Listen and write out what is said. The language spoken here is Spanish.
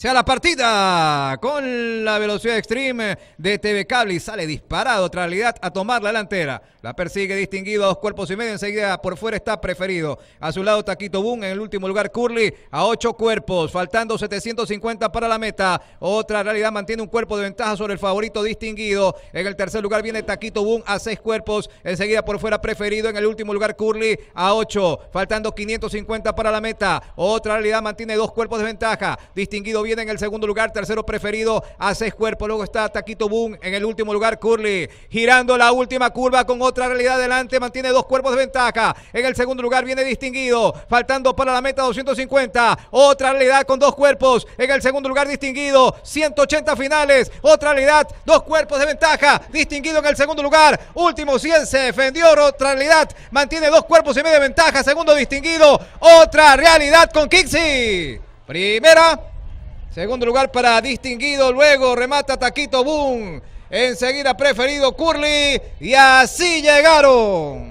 Se sea la partida con la velocidad extreme de TV Cable y sale disparado otra realidad a tomar la delantera. La persigue distinguido a dos cuerpos y medio. Enseguida por fuera está preferido. A su lado Taquito Boom en el último lugar. Curly a ocho cuerpos. Faltando 750 para la meta. Otra realidad mantiene un cuerpo de ventaja sobre el favorito distinguido. En el tercer lugar viene Taquito Boom a seis cuerpos. Enseguida por fuera preferido. En el último lugar Curly a ocho. Faltando 550 para la meta. Otra realidad mantiene dos cuerpos de ventaja. Distinguido bien viene en el segundo lugar, tercero preferido, seis cuerpo, luego está Taquito Boom en el último lugar, Curly, girando la última curva con otra realidad adelante, mantiene dos cuerpos de ventaja, en el segundo lugar viene distinguido, faltando para la meta 250, otra realidad con dos cuerpos, en el segundo lugar distinguido, 180 finales, otra realidad, dos cuerpos de ventaja, distinguido en el segundo lugar, último 100 se defendió, otra realidad, mantiene dos cuerpos y media de ventaja, segundo distinguido, otra realidad con Kixi. Primera, Segundo lugar para Distinguido, luego remata Taquito Boom. Enseguida preferido Curly y así llegaron.